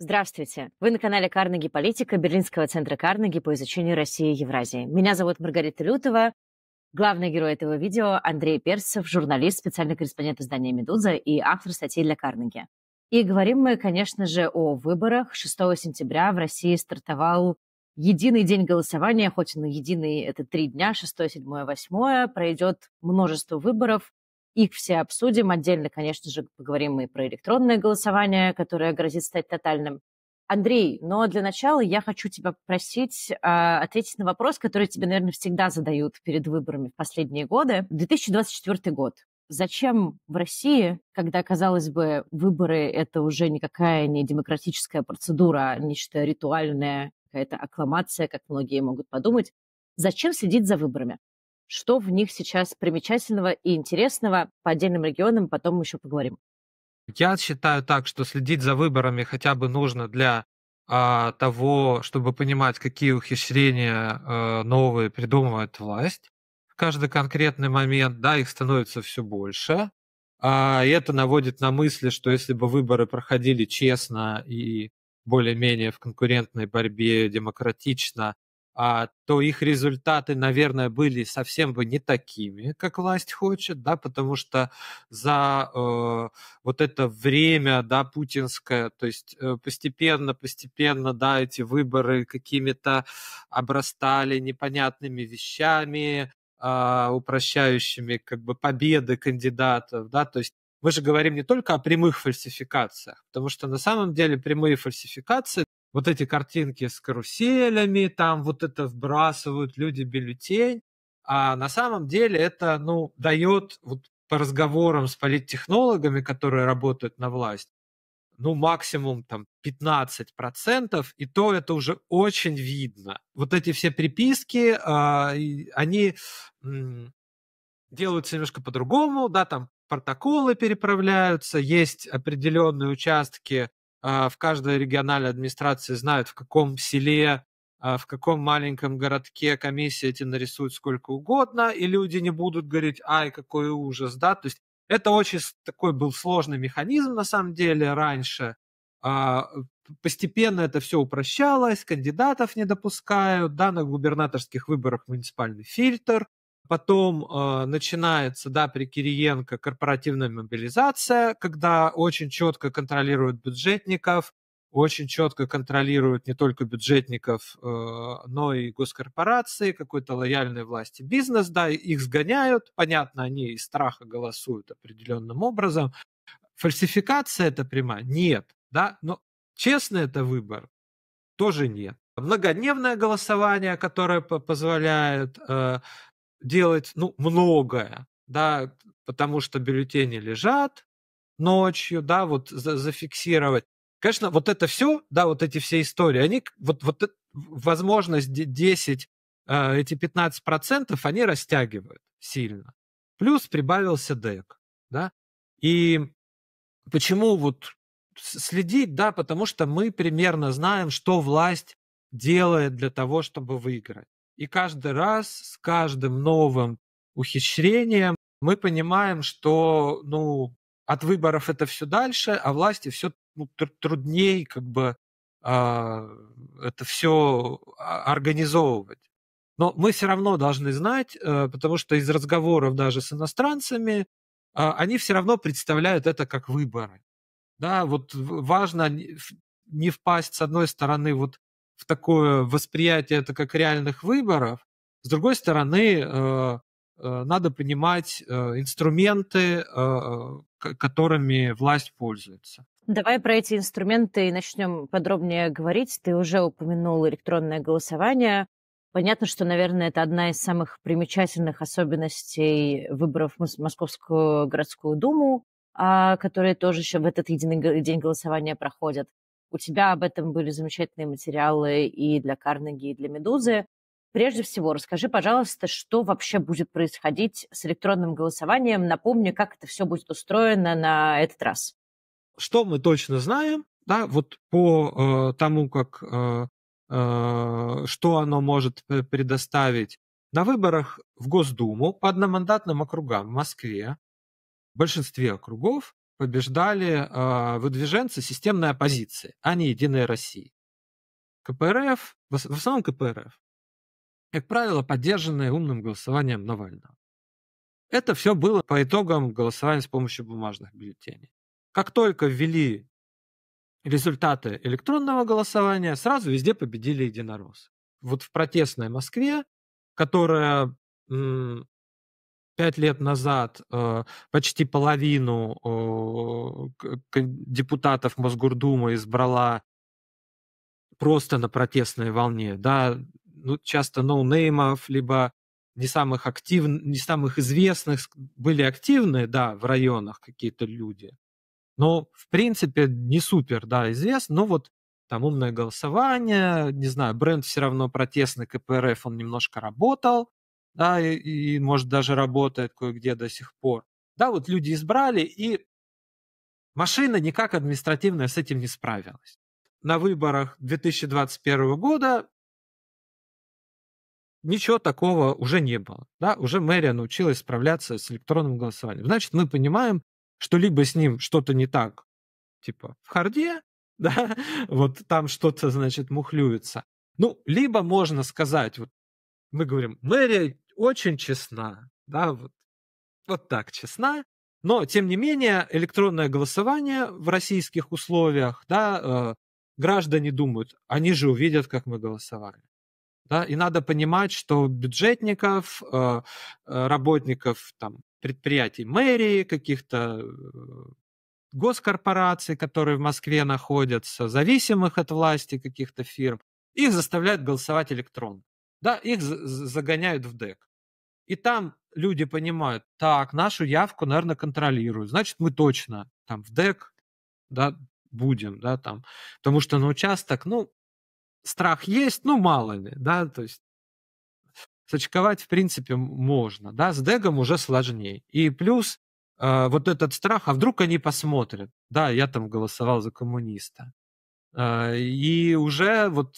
Здравствуйте! Вы на канале «Карнеги Политика» Берлинского центра Карнеги по изучению России и Евразии. Меня зовут Маргарита Лютова. Главный герой этого видео – Андрей Перцев, журналист, специальный корреспондент издания «Медуза» и автор статей для Карнеги. И говорим мы, конечно же, о выборах. 6 сентября в России стартовал единый день голосования, хоть он и единый – это три дня, 6, 7, 8. Пройдет множество выборов. Их все обсудим. Отдельно, конечно же, поговорим и про электронное голосование, которое грозит стать тотальным. Андрей, но для начала я хочу тебя попросить э, ответить на вопрос, который тебе, наверное, всегда задают перед выборами в последние годы. 2024 год. Зачем в России, когда, казалось бы, выборы — это уже никакая не демократическая процедура, а нечто ритуальное, какая-то аккламация, как многие могут подумать, зачем следить за выборами? что в них сейчас примечательного и интересного. По отдельным регионам потом мы еще поговорим. Я считаю так, что следить за выборами хотя бы нужно для а, того, чтобы понимать, какие ухищрения а, новые придумывает власть. В каждый конкретный момент, да, их становится все больше. А это наводит на мысли, что если бы выборы проходили честно и более-менее в конкурентной борьбе демократично, а, то их результаты, наверное, были совсем бы не такими, как власть хочет, да, потому что за э, вот это время, да, путинское, то есть э, постепенно, постепенно, да, эти выборы какими-то обрастали непонятными вещами, э, упрощающими как бы победы кандидатов, да, то есть мы же говорим не только о прямых фальсификациях, потому что на самом деле прямые фальсификации вот эти картинки с каруселями, там вот это вбрасывают люди бюллетень, а на самом деле это, ну, дает вот по разговорам с политтехнологами, которые работают на власть, ну, максимум там 15%, и то это уже очень видно. Вот эти все приписки, а, они делаются немножко по-другому, да, там протоколы переправляются, есть определенные участки а, в каждой региональной администрации знают, в каком селе, а, в каком маленьком городке комиссия эти нарисует сколько угодно, и люди не будут говорить, ай, какой ужас, да, то есть это очень такой был сложный механизм на самом деле раньше. А, постепенно это все упрощалось, кандидатов не допускают, да, на губернаторских выборах муниципальный фильтр, Потом э, начинается, да, при Кириенко корпоративная мобилизация, когда очень четко контролируют бюджетников, очень четко контролируют не только бюджетников, э, но и госкорпорации, какой-то лояльной власти бизнес, да, их сгоняют, понятно, они из страха голосуют определенным образом. Фальсификация это прямая? Нет, да, но честный это выбор? Тоже нет многодневное голосование, которое позволяет э, делать, ну, многое, да, потому что бюллетени лежат ночью, да, вот за, зафиксировать. Конечно, вот это все, да, вот эти все истории, они, вот, вот возможность 10, э, а, эти 15%, они растягивают сильно. Плюс прибавился дек, да. И почему вот следить, да, потому что мы примерно знаем, что власть делает для того, чтобы выиграть. И каждый раз с каждым новым ухищрением мы понимаем, что ну, от выборов это все дальше, а власти все ну, тр- труднее как бы э, это все организовывать. Но мы все равно должны знать, э, потому что из разговоров даже с иностранцами э, они все равно представляют это как выборы. Да, вот важно не впасть с одной стороны вот в такое восприятие это как реальных выборов. С другой стороны, э, э, надо принимать э, инструменты, которыми власть пользуется. Давай про эти инструменты и начнем подробнее говорить. Ты уже упомянул электронное голосование. Понятно, что, наверное, это одна из самых примечательных особенностей выборов в Московскую городскую думу, а, которые тоже еще в этот единый день голосования проходят. У тебя об этом были замечательные материалы и для Карнеги, и для Медузы. Прежде всего, расскажи, пожалуйста, что вообще будет происходить с электронным голосованием. Напомни, как это все будет устроено на этот раз. Что мы точно знаем, да, вот по э, тому, как э, э, что оно может э, предоставить на выборах в Госдуму по одномандатным округам в Москве, в большинстве округов побеждали э, выдвиженцы системной оппозиции, а не Единой России. КПРФ, в основном КПРФ, как правило, поддержанные умным голосованием Навального. Это все было по итогам голосования с помощью бумажных бюллетеней. Как только ввели результаты электронного голосования, сразу везде победили единороссы. Вот в протестной Москве, которая пять лет назад э, почти половину депутатов Мосгордумы избрала просто на протестной волне, да, ну, часто ноунеймов, либо не самых активных, не самых известных, были активны, да, в районах какие-то люди, но, в принципе, не супер, да, известно, но ну, вот там умное голосование, не знаю, бренд все равно протестный, КПРФ, он немножко работал, да, и, и может даже работает кое-где до сих пор. Да, вот люди избрали, и машина никак административная с этим не справилась. На выборах 2021 года ничего такого уже не было. Да? Уже мэрия научилась справляться с электронным голосованием. Значит, мы понимаем, что либо с ним что-то не так, типа в харде, да, вот там что-то, значит, мухлюется. Ну, либо можно сказать, вот мы говорим, мэрия очень честна, да, вот, вот так честна. Но, тем не менее, электронное голосование в российских условиях, да, э, граждане думают, они же увидят, как мы голосовали. Да, и надо понимать, что бюджетников, э, э работников там, предприятий мэрии, каких-то э, госкорпораций, которые в Москве находятся, зависимых от власти каких-то фирм, их заставляют голосовать электронно да, их загоняют в дек. И там люди понимают, так, нашу явку, наверное, контролируют, значит, мы точно там в дек, да, будем, да, там, потому что на участок, ну, страх есть, ну, мало ли, да, то есть сочковать, в принципе, можно, да, с дегом уже сложнее. И плюс э, вот этот страх, а вдруг они посмотрят, да, я там голосовал за коммуниста, э, и уже вот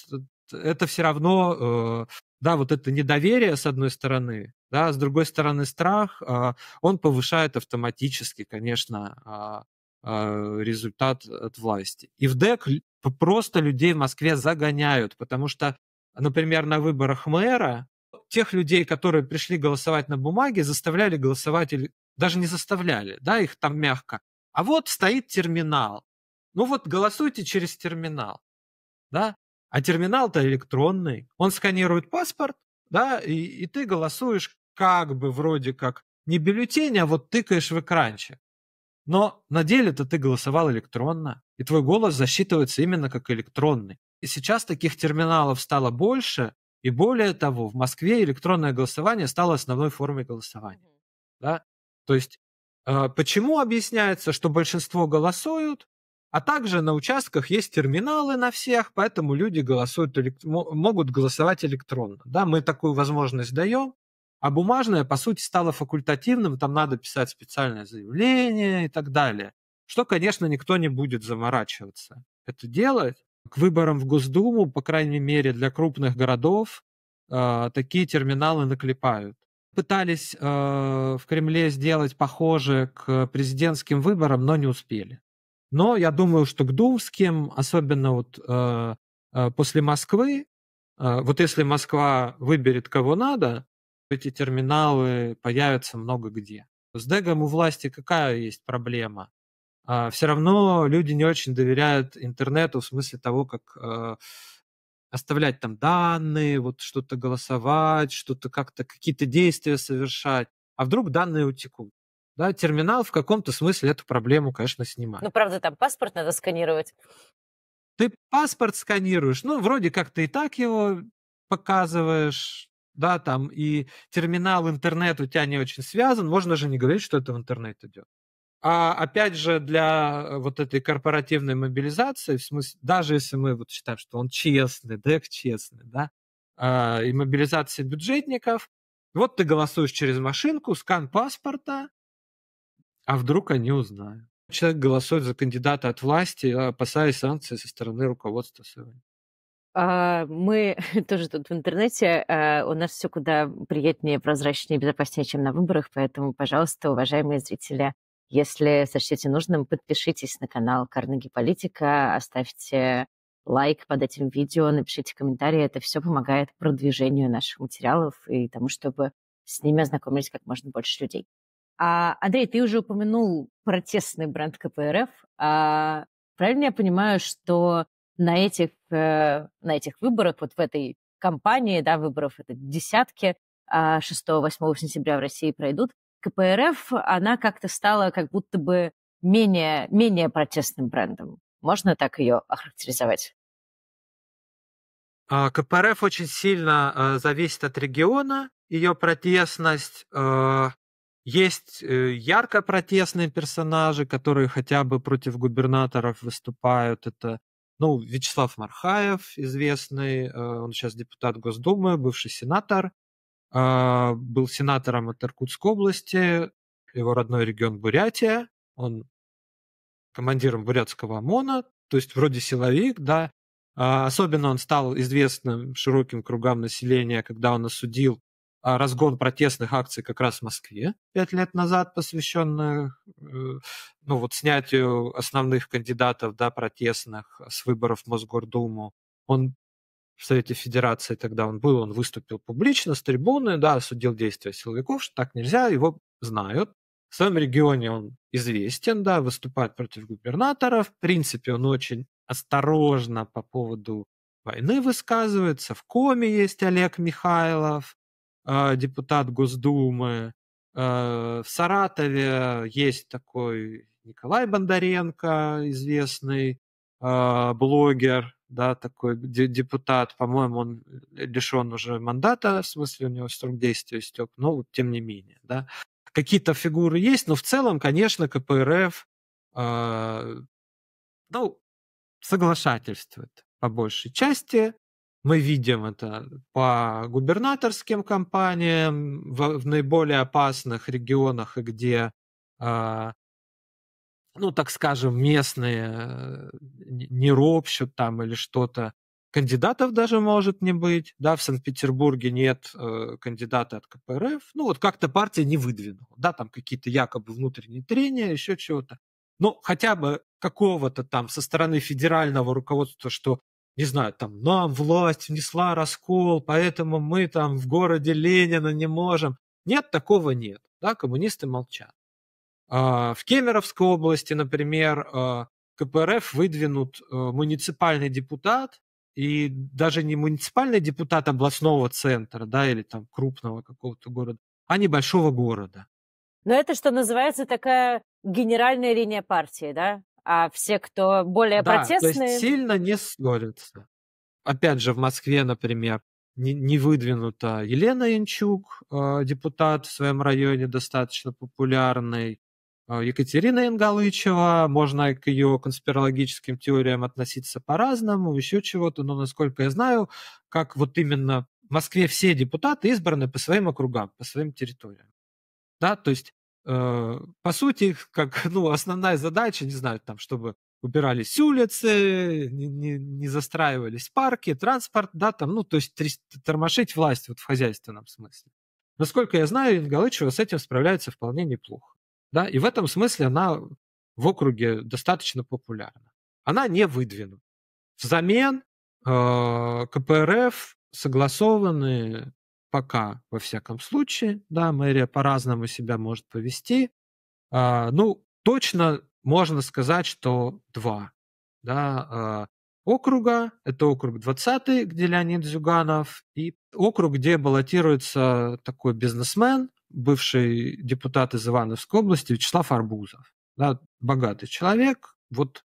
э, это все равно э, да, вот это недоверие, с одной стороны, да, с другой стороны, страх, а, он повышает автоматически, конечно, а, а, результат от власти. И в ДЭК просто людей в Москве загоняют, потому что, например, на выборах мэра тех людей, которые пришли голосовать на бумаге, заставляли голосовать или даже не заставляли, да, их там мягко. А вот стоит терминал. Ну вот голосуйте через терминал, да. А терминал-то электронный. Он сканирует паспорт, да, и, и ты голосуешь как бы вроде как не бюллетень, а вот тыкаешь в экранчик. Но на деле-то ты голосовал электронно, и твой голос засчитывается именно как электронный. И сейчас таких терминалов стало больше, и более того, в Москве электронное голосование стало основной формой голосования. Да? То есть э, почему объясняется, что большинство голосуют, а также на участках есть терминалы на всех, поэтому люди голосуют, могут голосовать электронно. Да, мы такую возможность даем, а бумажное, по сути, стало факультативным, там надо писать специальное заявление и так далее. Что, конечно, никто не будет заморачиваться это делать. К выборам в Госдуму, по крайней мере, для крупных городов э, такие терминалы наклепают пытались э, в Кремле сделать похоже к президентским выборам, но не успели. Но я думаю, что к думским, особенно вот э, э, после Москвы, э, вот если Москва выберет кого надо, эти терминалы появятся много где. С Дэгом у власти какая есть проблема? Э, а, все равно люди не очень доверяют интернету в смысле того, как э, оставлять там данные, вот что-то голосовать, что-то как-то какие-то действия совершать. А вдруг данные утекут? Да, терминал в каком-то смысле эту проблему, конечно, ну, снимает. Ну, правда, там паспорт надо сканировать. Ты паспорт сканируешь, ну, вроде как ты и так его показываешь, да, там, и терминал, интернет у тебя не очень связан, можно же не говорить, что это в интернет идет. А опять же, для э, вот этой корпоративной мобилизации, в смысле, даже если мы вот считаем, что он честный, ДЭК честный, да, а, и мобилизация бюджетников, вот ты голосуешь через машинку, скан паспорта, а вдруг они узнают? Человек голосует за кандидата от власти, а опасаясь санкций со стороны руководства СВ. А, мы тоже тут в интернете, а, у нас все куда приятнее, прозрачнее, безопаснее, чем на выборах, поэтому, пожалуйста, уважаемые зрители, если сочтете нужным, подпишитесь на канал Карнеги Политика, оставьте лайк под этим видео, напишите комментарии. Это все помогает продвижению наших материалов и тому, чтобы с ними ознакомились как можно больше людей. А, Андрей, ты уже упомянул протестный бренд КПРФ. А, правильно я понимаю, что на этих, э, на этих выборах, вот в этой кампании, да, выборов это десятки, 6-8 а, сентября в России пройдут, КПРФ, она как-то стала как будто бы менее, менее протестным брендом. Можно так ее охарактеризовать? А, КПРФ очень сильно э, зависит от региона, ее протестность, э, есть э, ярко протестные персонажи, которые хотя бы против губернаторов выступают. Это ну, Вячеслав Мархаев, известный, э, он сейчас депутат Госдумы, бывший сенатор, а, был сенатором от Иркутской области, его родной регион Бурятия, он командиром бурятского ОМОНа, то есть вроде силовик, да. А, особенно он стал известным широким кругам населения, когда он осудил а, разгон протестных акций как раз в Москве пять лет назад, посвященных э, ну, вот, снятию основных кандидатов да, протестных с выборов в Мосгордуму. Он в Совете Федерации тогда он был, он выступил публично с трибуны, да, осудил действия силовиков, что так нельзя, его знают. В своем регионе он известен, да, выступает против губернатора. В принципе, он очень осторожно по поводу войны высказывается. В Коме есть Олег Михайлов, а, депутат Госдумы. Э, в Саратове есть такой Николай Бондаренко, известный а, блогер, да, такой депутат, по-моему, он э, лишен уже мандата, в смысле у него срок действия истек, но тем не менее, да. Какие-то фигуры есть, но в целом, конечно, КПРФ, а, ну, соглашательствует по большей части, мы видим это по губернаторским кампаниям в, в наиболее опасных регионах, где, э, ну, так скажем, местные э, не ропщут там или что-то. Кандидатов даже может не быть. Да, в Санкт-Петербурге нет э, кандидата от КПРФ. Ну, вот как-то партия не выдвинула. Да, там какие-то якобы внутренние трения, еще чего-то. Но хотя бы какого-то там со стороны федерального руководства, что не знаю, там, нам власть внесла раскол, поэтому мы там в городе Ленина не можем. Нет, такого нет. Да, коммунисты молчат. А, в Кемеровской области, например, а, КПРФ выдвинут а, муниципальный депутат, и даже не муниципальный депутат областного центра, да, или там крупного какого-то города, а небольшого города. Но это, что называется, такая генеральная линия партии, да? а все, кто более да, протестные... то есть сильно не ссорятся. Опять же, в Москве, например, не, не выдвинута Елена Янчук, э, депутат в своем районе достаточно популярный, а, Екатерина Ингалычева, можно к ее конспирологическим теориям относиться по-разному, еще чего-то, но, насколько я знаю, как вот именно в Москве все депутаты избраны по своим округам, по своим территориям. Да, то есть Э, по сути, как ну, основная задача, не знаю, там, чтобы убирались улицы, не, не, не застраивались парки, транспорт, да, там, ну, то есть тормошить власть вот в хозяйственном смысле. Насколько я знаю, Ингалычева с этим справляется вполне неплохо, да, и в этом смысле она в округе достаточно популярна. Она не выдвинута. Взамен э, КПРФ согласованы пока, во всяком случае, да, мэрия по-разному себя может повести. А, ну, точно можно сказать, что два, да, а, округа. Это округ 20, где Леонид Зюганов, и округ, где баллотируется такой бизнесмен, бывший депутат из Ивановской области Вячеслав Арбузов. Да, богатый человек. Вот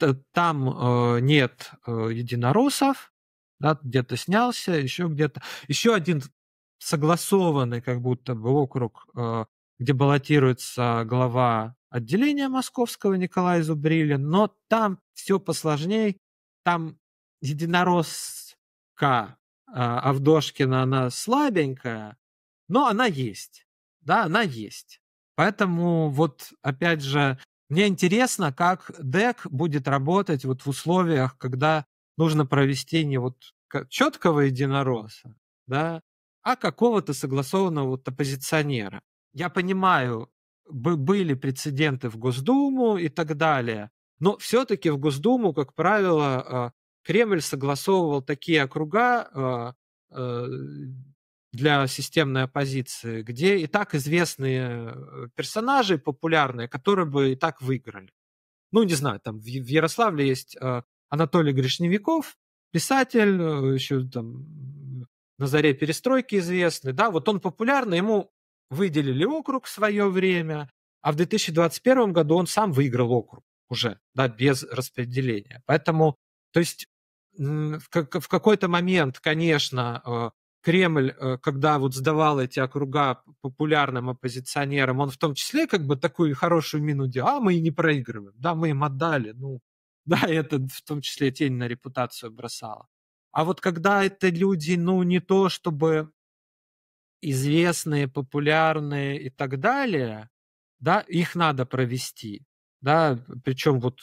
э, там э, нет э, единороссов, да, где-то снялся, еще где-то. Еще один согласованный как будто бы округ, э, где баллотируется глава отделения московского Николай Зубрилин, но там все посложнее, там единоросска э, Авдошкина, она слабенькая, но она есть, да, она есть. Поэтому вот, опять же, мне интересно, как ДЭК будет работать вот в условиях, когда нужно провести не вот четкого единороса, да, а какого-то согласованного вот оппозиционера. Я понимаю, были прецеденты в Госдуму и так далее, но все-таки в Госдуму, как правило, э, Кремль согласовывал такие округа э, э, для системной оппозиции, где и так известные персонажи популярные, которые бы и так выиграли. Ну, не знаю, там в Ярославле есть Анатолий Гришневиков, писатель, еще там на заре перестройки известный, да, вот он популярный, ему выделили округ в свое время, а в 2021 году он сам выиграл округ уже, да, без распределения. Поэтому, то есть в какой-то момент, конечно, э, Кремль, э, когда вот сдавал эти округа популярным оппозиционерам, он в том числе как бы такую хорошую мину делал, а мы и не проигрываем, да, мы им отдали, ну, да, это в том числе тень на репутацию бросало. А вот когда это люди, ну, не то чтобы известные, популярные и так далее, да, их надо провести, да, причем вот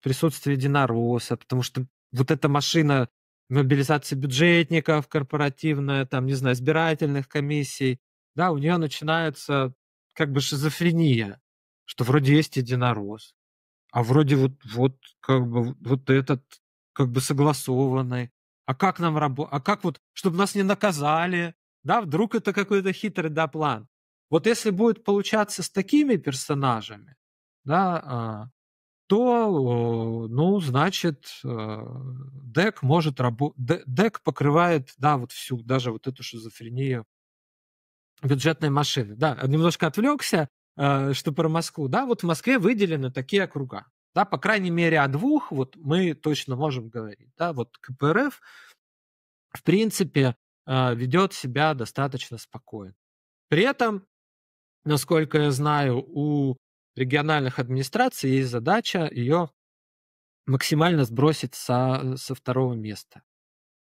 присутствие Динарвоса, потому что вот эта машина мобилизации бюджетников, корпоративная, там, не знаю, избирательных комиссий, да, у нее начинается как бы шизофрения, что вроде есть единорос, а вроде вот, вот, как бы, вот этот как бы согласованный, а как нам работать, а как вот, чтобы нас не наказали, да, вдруг это какой-то хитрый, да, план. Вот если будет получаться с такими персонажами, да, а, то, ну, значит, э, дек может работать, дек покрывает, да, вот всю, даже вот эту шизофрению бюджетной машины. Да, немножко отвлекся, э, что про Москву. Да, вот в Москве выделены такие округа. Да, по крайней мере, о двух вот мы точно можем говорить. Да, вот КПРФ, в принципе, э, ведет себя достаточно спокойно. При этом, насколько я знаю, у региональных администраций есть задача ее максимально сбросить со, со второго места.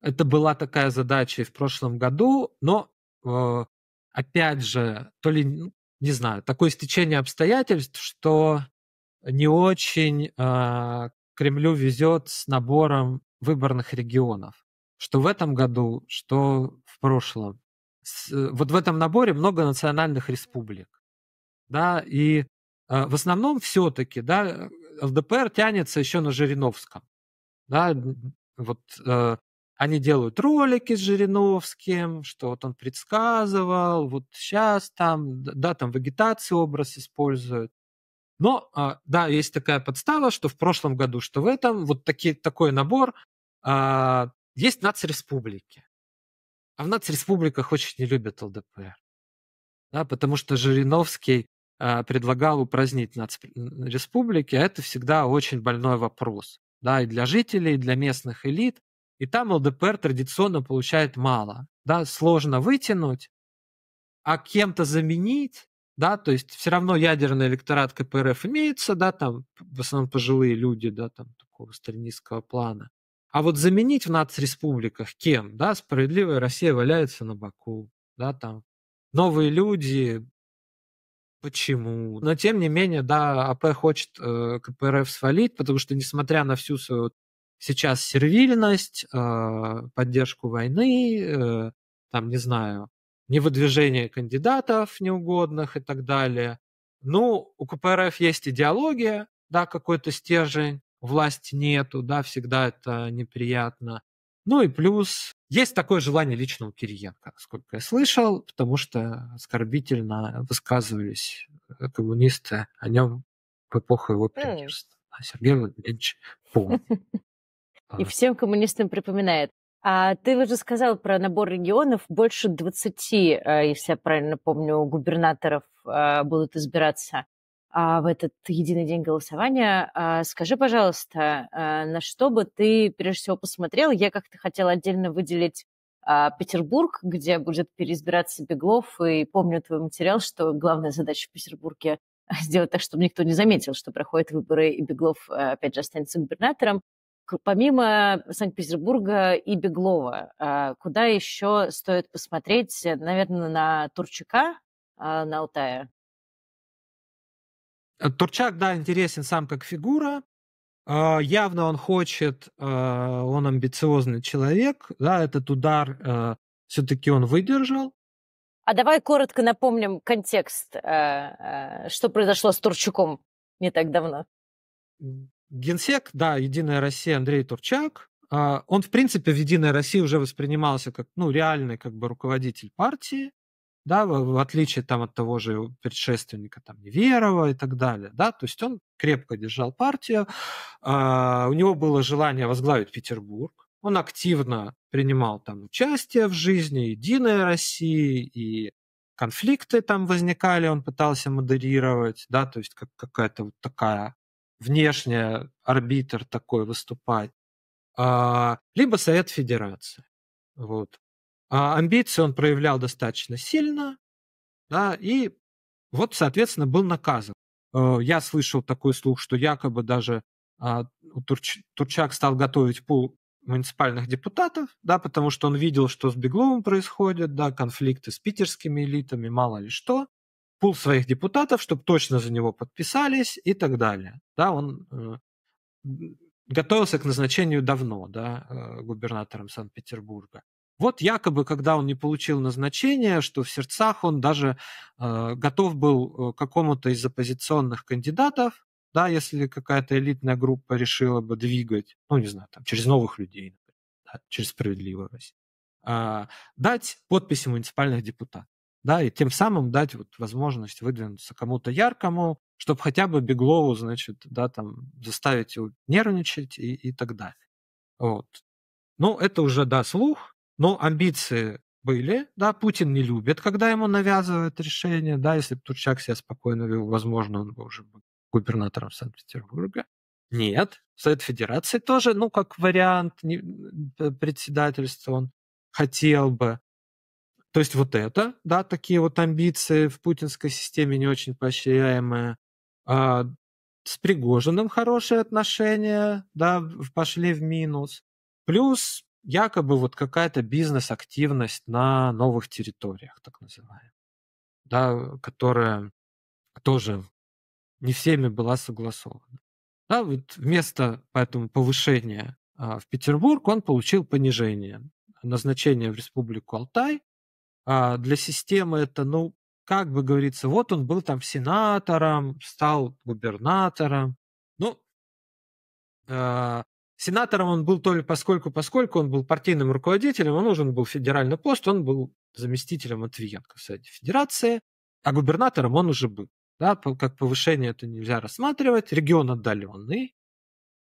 Это была такая задача и в прошлом году, но э, опять же, то ли, ну, не знаю, такое стечение обстоятельств, что не очень э, Кремлю везет с набором выборных регионов. Что в этом году, что в прошлом. С, э, вот в этом наборе много национальных республик. Да, и э, в основном все-таки да, ЛДПР тянется еще на Жириновском. Да, вот э, они делают ролики с Жириновским, что вот он предсказывал, вот сейчас там, да, там в агитации образ используют. Но, а, да, есть такая подстава, что в прошлом году, что в этом, вот таки, такой набор а, есть нацреспублики. А в нацреспубликах очень не любят ЛДПР. Да, потому что Жириновский а, предлагал упразднить нацреспублики, а это всегда очень больной вопрос. Да, и для жителей, и для местных элит. И там ЛДПР традиционно получает мало. Да, сложно вытянуть, а кем-то заменить да, то есть все равно ядерный электорат КПРФ имеется, да, там в основном пожилые люди, да, там такого сталинистского плана. А вот заменить в нацреспубликах кем, да, справедливая Россия валяется на боку, да, там новые люди, почему? Но тем не менее, да, АП хочет э, КПРФ свалить, потому что несмотря на всю свою сейчас сервильность, э, поддержку войны, э, там, не знаю, невыдвижение кандидатов неугодных и так далее. Ну, у КПРФ есть идеология, да, какой-то стержень, власти нету, да, всегда это неприятно. Ну и плюс есть такое желание лично у Кириенко, сколько я слышал, потому что оскорбительно высказывались э, коммунисты о нем в эпоху его пионерства. А Сергей Владимирович помнит. И а. всем коммунистам припоминает. А ты уже сказал про набор регионов. Больше 20, э, если я правильно помню, губернаторов э, будут избираться а, в этот единый день голосования. А скажи, пожалуйста, э, на что бы ты прежде всего посмотрел? Я как-то хотела отдельно выделить а, Петербург, где будет переизбираться Беглов, и помню твой материал, что главная задача в Петербурге сделать так, чтобы никто не заметил, что проходят выборы, и Беглов, опять же, останется губернатором помимо Санкт-Петербурга и Беглова, а, куда еще стоит посмотреть, э, наверное, на Турчака а, на Алтае? Э, Турчак, да, интересен сам как фигура. А, явно он хочет, он амбициозный человек, да, этот удар все-таки он выдержал. А давай коротко напомним контекст, э, что произошло с Турчуком не так давно. Генсек, да, «Единая Россия» Андрей Турчак, а, он, в принципе, в «Единой России» уже воспринимался как, ну, реальный как бы руководитель партии, да, в отличие там от того же предшественника там Неверова и так далее, да, то есть он крепко держал партию, а, у него было желание возглавить Петербург, он активно принимал там участие в жизни Единой России и конфликты там возникали, он пытался модерировать, да, то есть как какая-то вот такая внешне арбитр такой выступать, а, либо Совет Федерации. Вот. А амбиции он проявлял достаточно сильно, да, и вот, соответственно, был наказан. Э, я слышал такой слух, что якобы даже а, Турчак стал готовить пул муниципальных депутатов, да, потому что он видел, что с Бегловым происходит, да, конфликты с питерскими элитами, мало ли что пул своих депутатов, чтобы точно за него подписались и так далее. Да, он э, готовился к назначению давно, да, э, губернатором Санкт-Петербурга. Вот якобы, когда он не получил назначение, что в сердцах он даже э, готов был э, к какому-то из оппозиционных кандидатов, да, если какая-то элитная группа решила бы двигать, ну, не знаю, там, через новых людей, например, да, через справедливость, э, а, дать подписи муниципальных депутатов да, и тем самым дать вот возможность выдвинуться кому-то яркому, чтобы хотя бы Беглову, значит, да, там заставить его нервничать и, и так далее. Вот. Ну, это уже, да, слух, но амбиции были, да, Путин не любит, когда ему навязывают решение, да, если бы Турчак себя спокойно вел, возможно, он бы уже был губернатором Санкт-Петербурга. Нет, Совет Федерации тоже, ну, как вариант не, председательства он хотел бы. То есть вот это, да, такие вот амбиции в путинской системе не очень поощряемые. А, с Пригожиным хорошие отношения, да, пошли в минус. Плюс якобы вот какая-то бизнес-активность на новых территориях, так называемая, да, которая тоже не всеми была согласована. Да, вот вместо поэтому повышения а, в Петербург он получил понижение, назначение в Республику Алтай а для системы это, ну, как бы говорится, вот он был там сенатором, стал губернатором. Ну, э, сенатором он был только, поскольку, поскольку он был партийным руководителем, он нужен был федеральный пост, он был заместителем от в Совете Федерации, а губернатором он уже был. Да, как повышение это нельзя рассматривать. Регион отдаленный,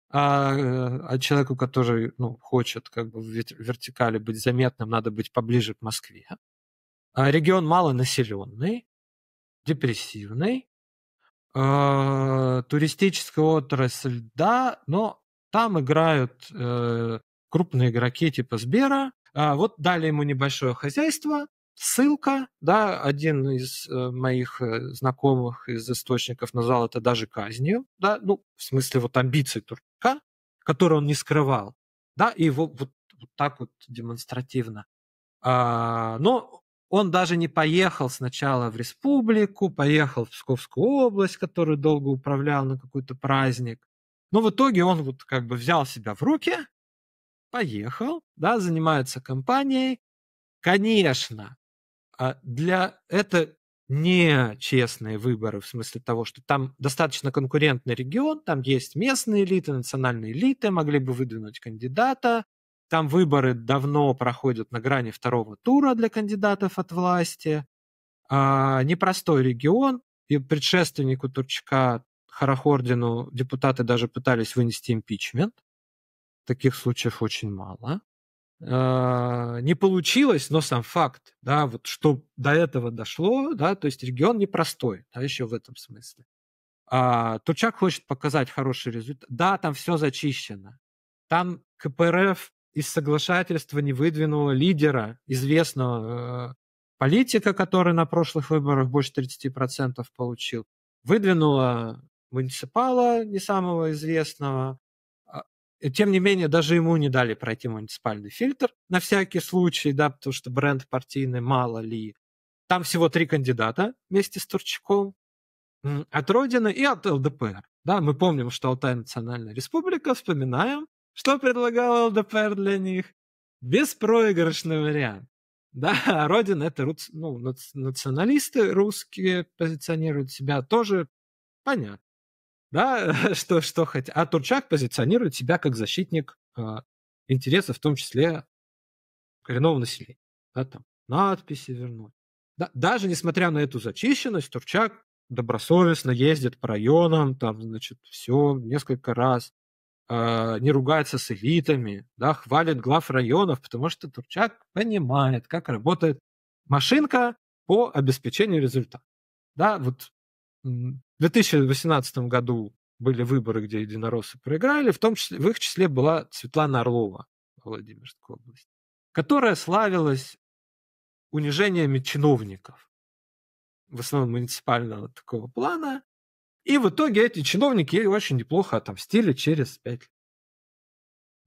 а, а человеку, который ну, хочет как бы в вертикали быть заметным, надо быть поближе к Москве. А, регион малонаселенный, депрессивный, а, туристическая отрасль, да, но там играют э, крупные игроки типа Сбера. А, вот дали ему небольшое хозяйство, ссылка, да, один из э, моих э, знакомых из источников назвал это даже казнью, да, ну, в смысле вот амбиций турка, которую он не скрывал, да, и его вот, вот так вот демонстративно. но он даже не поехал сначала в республику, поехал в Псковскую область, которую долго управлял на какой-то праздник. Но в итоге он вот как бы взял себя в руки, поехал, да, занимается компанией. Конечно, а, для это не честные выборы в смысле того, что там достаточно конкурентный регион, там есть местные элиты, национальные элиты, могли бы выдвинуть кандидата, там выборы давно проходят на грани второго тура для кандидатов от власти. А, непростой регион, и предшественнику Турчака Харахордину депутаты даже пытались вынести импичмент. Таких случаев очень мало. А, не получилось, но сам факт, да, вот что до этого дошло, да, то есть регион непростой, да, еще в этом смысле. А, Турчак хочет показать хороший результат. Да, там все зачищено. Там КПРФ из соглашательства не выдвинула лидера, известного э, политика, который на прошлых выборах больше 30% получил. Выдвинула муниципала, не самого известного. А, тем не менее, даже ему не дали пройти муниципальный фильтр на всякий случай, да, потому что бренд партийный мало ли. Там всего три кандидата вместе с Турчаком от Родины и от ЛДПР. Да, мы помним, что Алтай Национальная Республика, вспоминаем, что предлагал ЛДПР для них? Беспроигрышный вариант. Да, родина это рус, ну, националисты русские позиционируют себя тоже понятно. Да, что, что хотя. А Турчак позиционирует себя как защитник э, интересов, в том числе коренного населения. Да, там надписи вернуть. Да, даже несмотря на эту зачищенность, Турчак добросовестно ездит по районам, там, значит, все несколько раз а, не ругается с элитами, да, хвалит глав районов, потому что Турчак понимает, как работает машинка по обеспечению результата. Да, вот в 2018 году были выборы, где единороссы проиграли, в том числе, в их числе была Светлана Орлова Владимирской области, которая славилась унижениями чиновников, в основном муниципального такого плана, и в итоге эти чиновники ей очень неплохо отомстили через пять лет.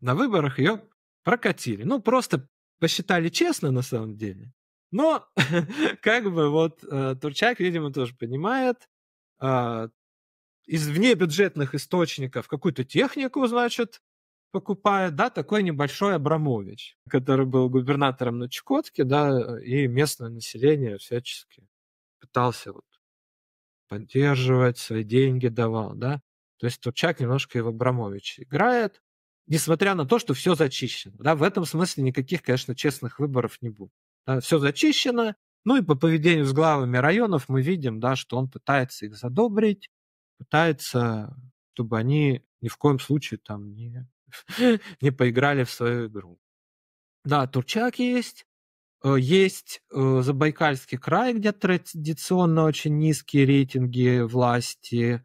На выборах ее прокатили. Ну, просто посчитали честно на самом деле. Но, как бы, вот э, Турчак, видимо, тоже понимает, э, из внебюджетных источников какую-то технику, значит, покупает, да, такой небольшой Абрамович, который был губернатором на Чукотке, да, и местное население всячески пытался вот поддерживать, свои деньги давал, да. То есть тут человек немножко и в Абрамович играет, несмотря на то, что все зачищено. Да, в этом смысле никаких, конечно, честных выборов не будет. Да, все зачищено, ну и по поведению с главами районов мы видим, да, что он пытается их задобрить, пытается, чтобы они ни в коем случае там не, не поиграли в свою игру. Да, Турчак есть, Э, есть э, Забайкальский край, где традиционно очень низкие рейтинги власти,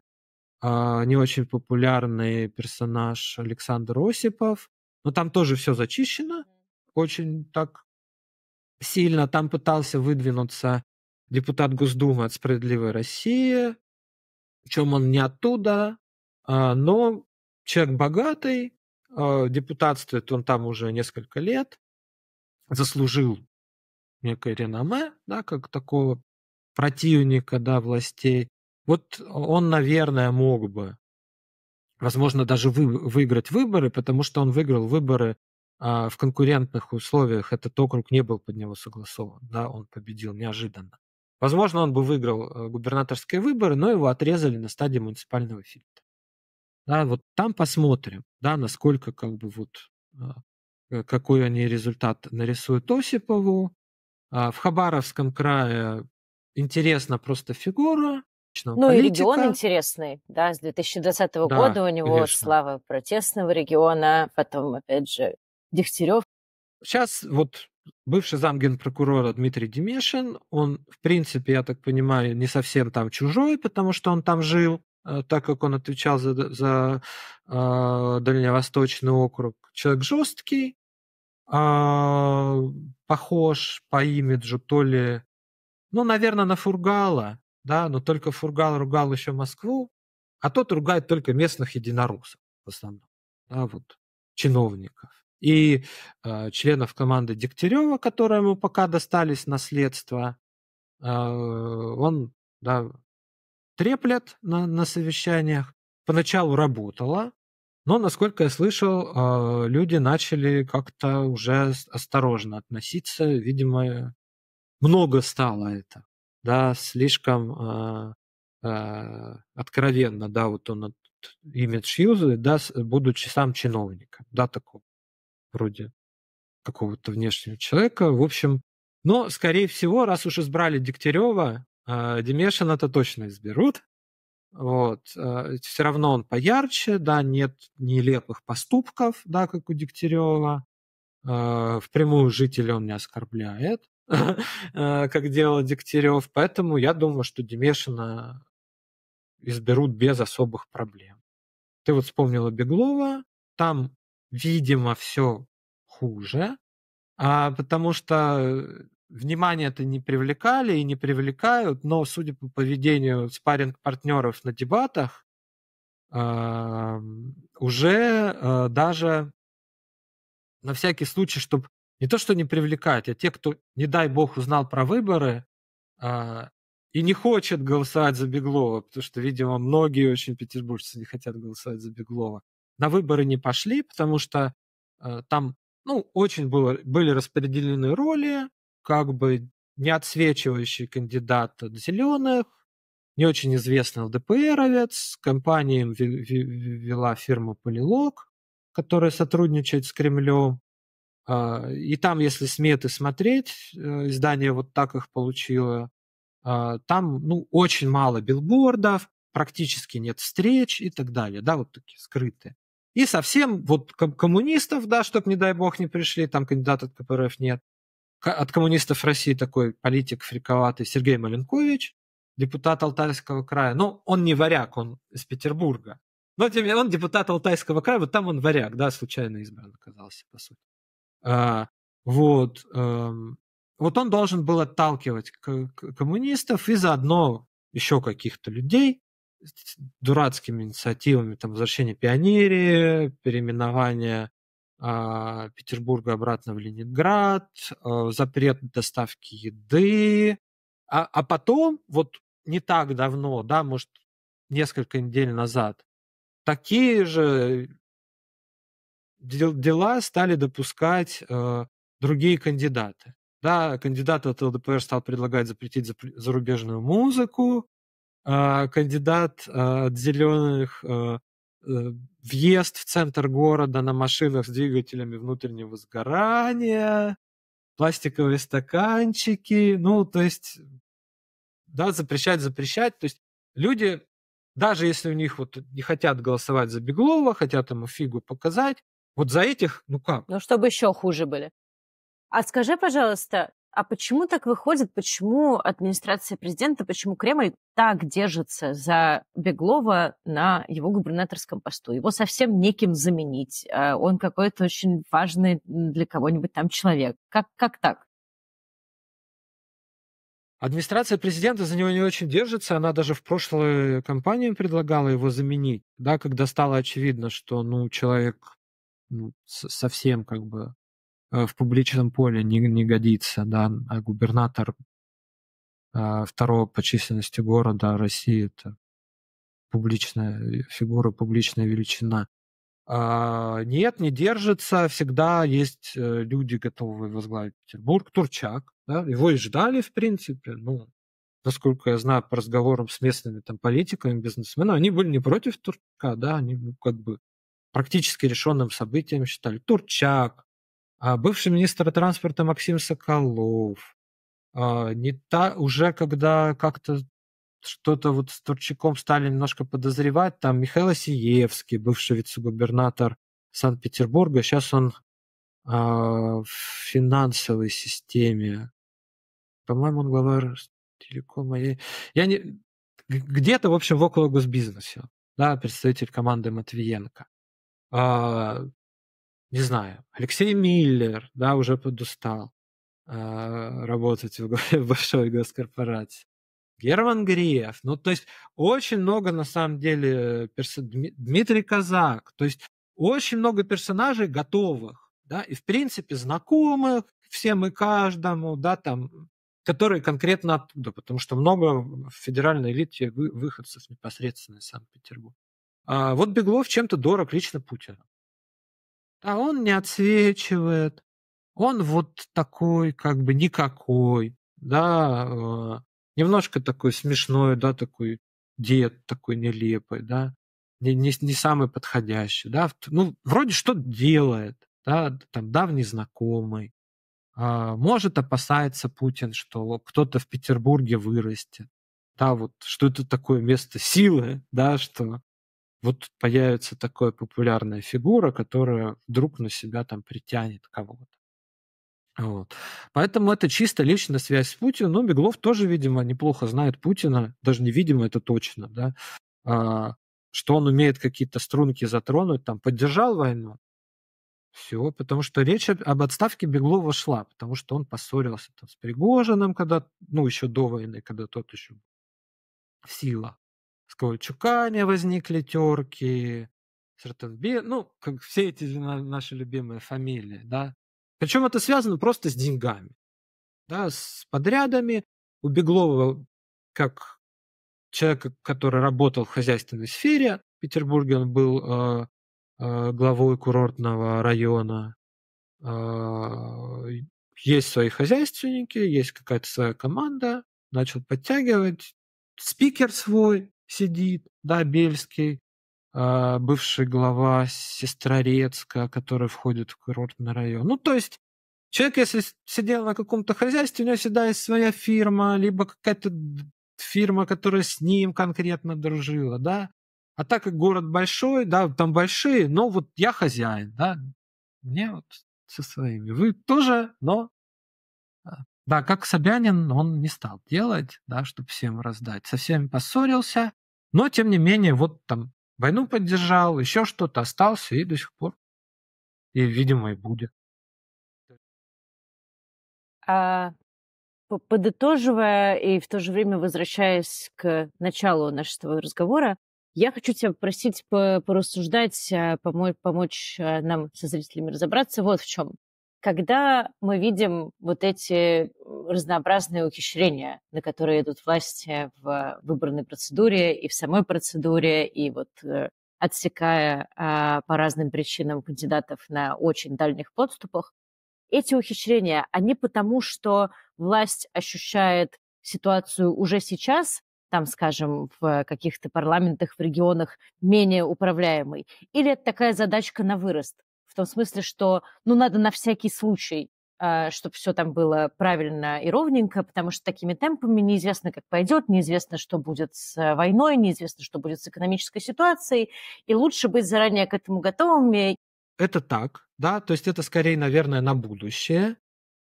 а, не очень популярный персонаж Александр Осипов, но там тоже все зачищено, очень так сильно. Там пытался выдвинуться депутат Госдумы от «Справедливой России», в чем он не оттуда, а, но человек богатый, а, депутатствует он там уже несколько лет, заслужил некое реноме, да, как такого противника, да, властей. Вот он, наверное, мог бы, возможно, даже вы, выиграть выборы, потому что он выиграл выборы а, в конкурентных условиях. Этот округ не был под него согласован, да, он победил неожиданно. Возможно, он бы выиграл э, губернаторские выборы, но его отрезали на стадии муниципального фильтра. Да, вот там посмотрим, да, насколько как бы вот а, э, какой они результат нарисуют Осипову, а, в Хабаровском крае интересна просто фигура. Ну политика. и регион интересный, да, с 2020 да, года у него конечно. слава протестного региона, потом, опять же, Дегтярев. Сейчас вот бывший зам генпрокурора Дмитрий Демешин, он, в принципе, я так понимаю, не совсем там чужой, потому что он там жил, э, так как он отвечал за, за э, Дальневосточный округ. Человек жесткий, а, похож по имиджу, то ли, ну, наверное, на Фургала, да, но только Фургал ругал еще Москву, а тот ругает только местных единорусов в основном, да, вот, чиновников. И э, членов команды Дегтярева, которые ему пока достались наследство, э, а, он да, треплет на, на совещаниях. Поначалу работало, но, насколько я слышал, а, люди начали как-то уже осторожно относиться. Видимо, много стало это. Да, слишком а, а, откровенно, да, вот он имидж юзает, да, будучи сам чиновником, да, такого вроде какого-то внешнего человека. В общем, но, скорее всего, раз уж избрали Дегтярева, Демешина-то точно изберут. Вот. А, все равно он поярче, да, нет нелепых поступков, да, как у Дегтярева. А, прямую жителя он не оскорбляет, а, как делал Дегтярев. Поэтому я думаю, что Демешина изберут без особых проблем. Ты вот вспомнила Беглова, там, видимо, все хуже, а потому что э, внимание это не привлекали и не привлекают, но судя по поведению спаринг партнеров на дебатах, уже э, даже на всякий случай, чтобы не то, что не привлекать, а те, кто, не дай бог, узнал про выборы э, и не хочет голосовать за Беглова, потому что, видимо, многие очень петербуржцы не хотят голосовать за Беглова, на выборы не пошли, потому что э, там ну, очень было, были распределены роли, как бы не отсвечивающий кандидат от зеленых, не очень известный ЛДПРовец, компаниям вела фирма Полилог, которая сотрудничает с Кремлем. А, и там, если сметы смотреть, э, издание вот так их получило, а, там ну, очень мало билбордов, практически нет встреч и так далее, да, вот такие скрытые. И совсем вот коммунистов, да, чтобы, не дай бог, не пришли, там кандидат от КПРФ нет от коммунистов России такой политик фриковатый Сергей Маленкович, депутат Алтайского края. но ну, он не варяг, он из Петербурга. Но тем не менее, он депутат Алтайского края, вот там он варяг, да, случайно избран оказался, по сути. А, вот, э, вот он должен был отталкивать к- к коммунистов и заодно еще каких-то людей с дурацкими инициативами, там, возвращение пионерии, переименование а, Петербурга обратно в Ленинград, а, запрет доставки еды. А, а потом, вот не так давно, да, может, несколько недель назад, такие же дела стали допускать э, другие кандидаты. Да, кандидат от ЛДПР стал предлагать запретить зарубежную музыку, э, кандидат э, от зеленых э, Э, въезд в центр города на машинах с двигателями внутреннего сгорания, пластиковые стаканчики, ну, то есть, да, запрещать, запрещать. То есть люди, даже если у них вот не хотят голосовать за Беглова, хотят ему фигу показать, вот за этих, ну как? Ну, чтобы еще хуже были. А скажи, пожалуйста, а почему так выходит? Почему администрация президента, почему Кремль так держится за Беглова на его губернаторском посту? Его совсем неким заменить. А он какой-то очень важный для кого-нибудь там человек. Как, как так? Администрация президента за него не очень держится. Она даже в прошлой кампании предлагала его заменить, да, когда стало очевидно, что ну, человек ну, совсем как бы Э, в публичном поле не, не годится, да, а губернатор а, второго по численности города России это публичная фигура, публичная величина. А, нет, не держится, всегда есть э, люди, готовые возглавить Петербург, Турчак, да, его и ждали, в принципе, ну, насколько я знаю, по разговорам с местными там политиками, бизнесменами, они были не против Турчака, да, они ну, как бы практически решенным событием считали Турчак, а, бывший министр транспорта Максим Соколов, а, не та, уже когда как-то что-то вот с Турчаком стали немножко подозревать, там Михаил Осиевский, бывший вице-губернатор Санкт-Петербурга, сейчас он э, в финансовой системе, по-моему, он глава телекома, я, не, где-то, в общем, в около госбизнесе, да, представитель команды Матвиенко не знаю, Алексей Миллер, да, уже подустал э, работать в, в большой госкорпорации. Герман Греев. Ну, то есть очень много, на самом деле, перс... Дмитрий Казак. То есть очень много персонажей готовых, да, и, в принципе, знакомых всем и каждому, да, там, которые конкретно оттуда, потому что много в федеральной элите выходцев непосредственно из Санкт-Петербурга. А вот Беглов чем-то дорог лично Путину. А он не отсвечивает. Он вот такой, как бы никакой, да, а, немножко такой смешной, да, такой дед такой нелепый, да, не, не, не самый подходящий, да, ну, вроде что делает, да, там, давний знакомый. А, может, опасается Путин, что кто-то в Петербурге вырастет. Да, вот что это такое место силы, да, что вот появится такая популярная фигура, которая вдруг на себя там притянет кого-то. Вот. Поэтому это чисто личная связь с Путиным. Но ну, Беглов тоже, видимо, неплохо знает Путина, даже не видимо это точно, да, а, что он умеет какие-то струнки затронуть, там, поддержал войну, все, потому что речь об отставке Беглова шла, потому что он поссорился там с Пригожиным, когда, ну, еще до войны, когда тот еще сила. Ковальчуками возникли терки, с Ротенбе, ну, как все эти наши любимые фамилии, да. Причем это связано просто с деньгами, да, с подрядами. У Беглова, как человека, который работал в хозяйственной сфере в Петербурге, он был э, э, главой курортного района, э, есть свои хозяйственники, есть какая-то своя команда, начал подтягивать, спикер свой, сидит, да, Бельский, а, бывший глава Сестрорецка, который входит в курортный район. Ну, то есть человек, если сидел на каком-то хозяйстве, у него всегда есть своя фирма, либо какая-то фирма, которая с ним конкретно дружила, да. А так как город большой, да, там большие, но вот я хозяин, да, мне вот со своими. Вы тоже, но а, да, как Собянин он не стал делать, да, чтобы всем раздать. Со всеми поссорился, но, тем не менее, вот там войну поддержал, еще что-то остался и до сих пор. И, видимо, и будет. А, подытоживая и в то же время возвращаясь к началу нашего разговора, я хочу тебя попросить порассуждать, а, помочь, помочь а, нам со зрителями разобраться вот в чем. Когда мы видим вот эти разнообразные ухищрения, на которые идут власти в выборной процедуре и в самой процедуре, и вот э, отсекая а, по разным причинам кандидатов на очень дальних подступах, эти ухищрения, они потому, что власть ощущает ситуацию уже сейчас, там, скажем, в каких-то парламентах, в регионах менее управляемой, или это такая задачка на вырост, том смысле, что ну надо на всякий случай а, чтобы все там было правильно и ровненько, потому что такими темпами неизвестно, как пойдет, неизвестно, что будет с э, войной, неизвестно, что будет с экономической ситуацией, и лучше быть заранее к этому готовыми. Это так, да, то есть это скорее, наверное, на будущее,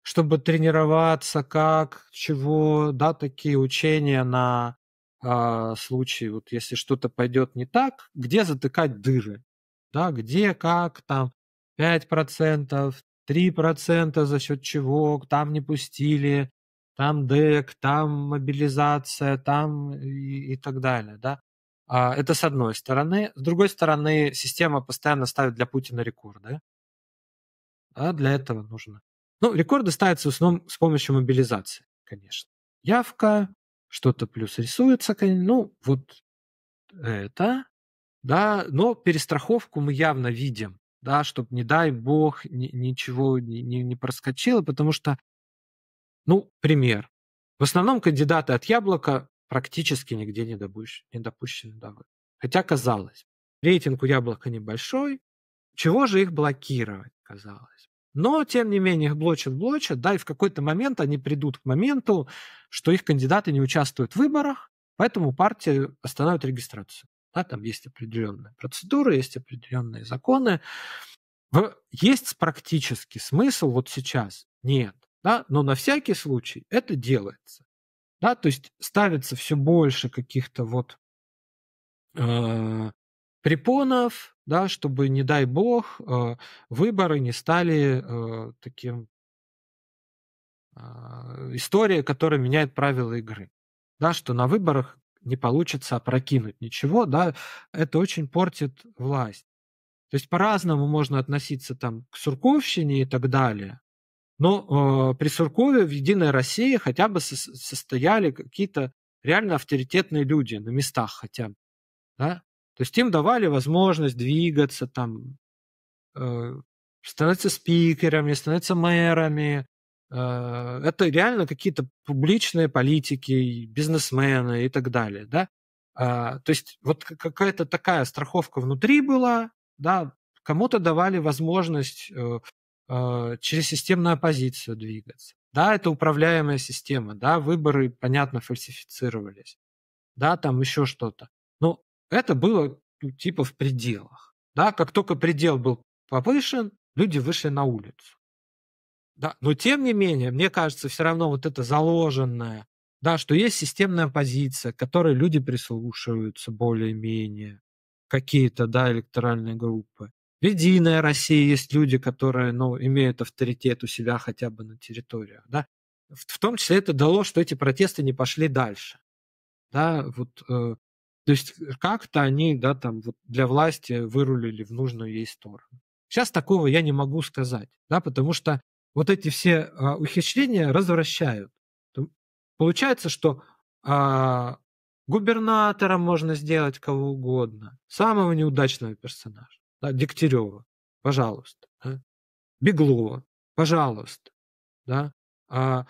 чтобы тренироваться, как, чего, да, такие учения на э, случай, вот если что-то пойдет не так, где затыкать дыры, да, где, как там, 5%, 3%, за счет чего там не пустили, там ДЭК, там мобилизация, там и, и так далее. Да? А, это с одной стороны. С другой стороны, система постоянно ставит для Путина рекорды. А для этого нужно. Ну, рекорды ставятся в основном с помощью мобилизации, конечно. Явка, что-то плюс рисуется, Ну, вот это, да, но перестраховку мы явно видим да, чтобы, не дай бог, ни, ничего не, не, не проскочило, потому что, ну, пример. В основном кандидаты от яблока практически нигде не, допущ, не допущены до Хотя, казалось, рейтинг у яблока небольшой, чего же их блокировать, казалось. Но, тем не менее, их блочат, блочат, да, и в какой-то момент они придут к моменту, что их кандидаты не участвуют в выборах, поэтому партии остановят регистрацию. Да, там есть определенные процедуры, есть определенные законы. Есть практический смысл вот сейчас? Нет. Да? Но на всякий случай это делается. Да? То есть ставится все больше каких-то вот э, препонов, да, чтобы, не дай бог, э, выборы не стали э, таким э, история, которая меняет правила игры. Да, что на выборах не получится опрокинуть ничего, да, это очень портит власть. То есть по-разному можно относиться там к Сурковщине и так далее. Но э, при Суркове в «Единой России» хотя бы со- состояли какие-то реально авторитетные люди на местах хотя бы. Да? То есть им давали возможность двигаться, там, э, становиться спикерами, становиться мэрами, Э, это реально какие-то публичные политики, бизнесмены и так далее, да. А, то есть вот какая-то такая страховка внутри была, да, кому-то давали возможность э, э, через системную оппозицию двигаться. Да, это управляемая система, да, выборы, понятно, фальсифицировались, да, там еще что-то. Но ну, это было ну, типа в пределах, да, как только предел был повышен, люди вышли на улицу. Да, но тем не менее, мне кажется, все равно вот это заложенное, да, что есть системная позиция, к которой люди прислушиваются более-менее, какие-то, да, электоральные группы. В «Единая Россия» есть люди, которые, ну, имеют авторитет у себя хотя бы на территориях, да. В, в том числе это дало, что эти протесты не пошли дальше, да, вот, э, то есть э, как-то они, да, там, вот для власти вырулили в нужную ей сторону. Сейчас такого я не могу сказать, да, потому что вот эти все а, ухищрения развращают. Получается, что а, губернатора можно сделать кого угодно, самого неудачного персонажа, да, Дегтярева, пожалуйста, да, Беглова, пожалуйста, да, а,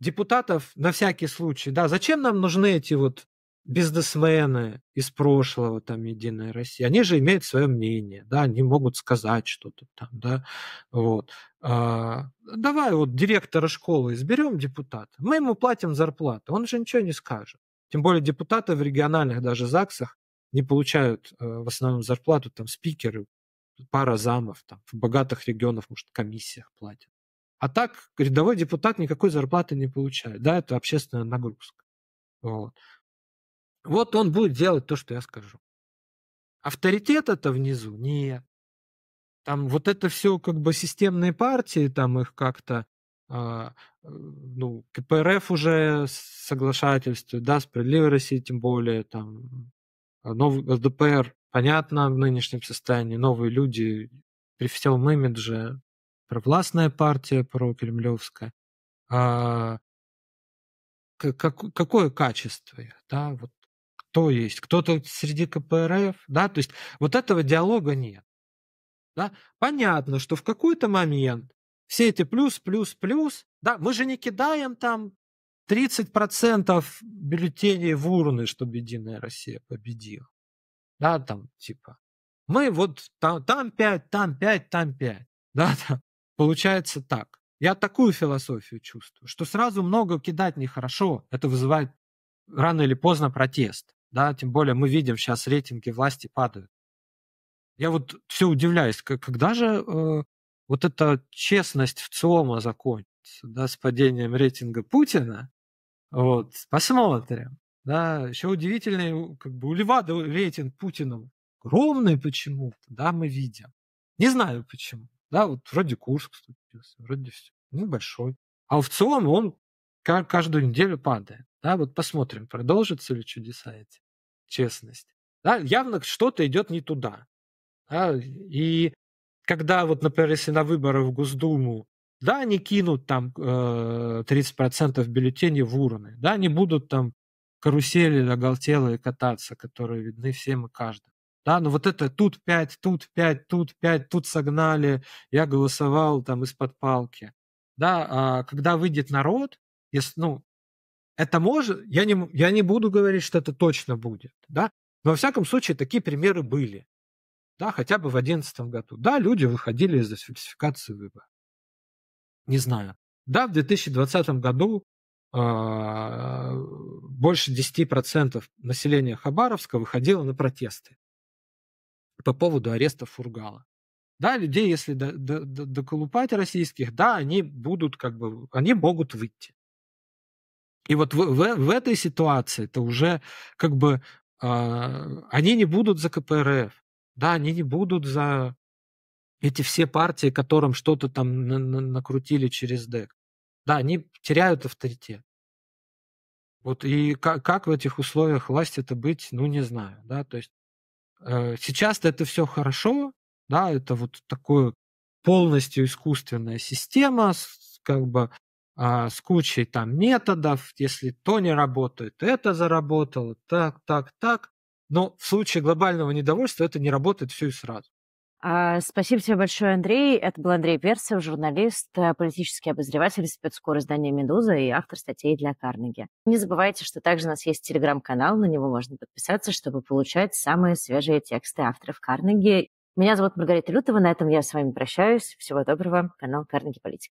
депутатов на всякий случай, да, зачем нам нужны эти вот бизнесмены из прошлого, там, Единой России, они же имеют свое мнение, да, они могут сказать что-то там, да, вот. А, давай вот директора школы изберем депутата, мы ему платим зарплату, он же ничего не скажет. Тем более депутаты в региональных даже ЗАГСах не получают э, в основном зарплату, там, спикеры, пара замов, там, в богатых регионах, может, комиссиях платят. А так рядовой депутат никакой зарплаты не получает, да, это общественная нагрузка. Вот. Вот он будет делать то, что я скажу. Авторитет это внизу нет. Там вот это все как бы системные партии, там их как-то, а, э, ну, КПРФ уже соглашательствует, да, справедливая Россия, тем более, там, а, новый ЛДПР, понятно, в нынешнем состоянии, новые люди при всем имидже, провластная партия, про кремлевская. А, как, какое качество их, да, вот кто есть, кто-то среди КПРФ, да, то есть вот этого диалога нет. Да? Понятно, что в какой-то момент все эти плюс, плюс, плюс, да, мы же не кидаем там 30% бюллетеней в урны, чтобы Единая Россия победила. Да, там типа. Мы вот там, там 5, там 5, там 5. Да, там. Получается так. Я такую философию чувствую, что сразу много кидать нехорошо. Это вызывает рано или поздно протест да, тем более мы видим сейчас рейтинги власти падают. Я вот все удивляюсь, когда же э, вот эта честность в ЦИОМа закончится, да, с падением рейтинга Путина, вот, посмотрим. Да, еще удивительный, как бы у Левада рейтинг Путина огромный почему-то, да, мы видим. Не знаю почему. Да, вот вроде Курск вроде все, ну, небольшой. А в целом он каждую неделю падает. Да, вот посмотрим, продолжится ли чудеса эти, честность. Да, явно что-то идет не туда. Да, и когда вот, например, если на выборы в Госдуму, да, они кинут там э, 30% бюллетеней в урны, да, они будут там карусели оголтелые кататься, которые видны всем и каждому. Да, но вот это тут 5, тут 5, тут 5, тут согнали, я голосовал там из-под палки. Да, а когда выйдет народ, если, ну, это может, я не, я не буду говорить, что это точно будет, да, но во всяком случае такие примеры были, да, хотя бы в 2011 году. Да, люди выходили из-за фальсификации выборов. Не знаю. Да, в 2020 году э, больше 10% населения Хабаровска выходило на протесты по поводу ареста Фургала. Да, людей, если до, до, до, доколупать российских, да, они будут как бы, они могут выйти. И вот в, в, в этой ситуации это уже как бы э, они не будут за КПРФ, да, они не будут за эти все партии, которым что-то там на на накрутили через ДЭК. Да, они теряют авторитет. Вот и как, как в этих условиях власть это быть, ну не знаю, да, то есть э, сейчас это все хорошо, да, это вот такое полностью искусственная система, как бы а, с кучей там методов, если то не работает, это заработало, так, так, так. Но в случае глобального недовольства это не работает все и сразу. А, спасибо тебе большое, Андрей. Это был Андрей Перцев, журналист, э, политический обозреватель спецкор издания «Медуза» и автор статей для Карнеги. Не забывайте, что также у нас есть телеграм-канал, на него можно подписаться, чтобы получать самые свежие тексты авторов Карнеги. Меня зовут Маргарита Лютова, на этом я с вами прощаюсь. Всего доброго, канал Карнеги Политика.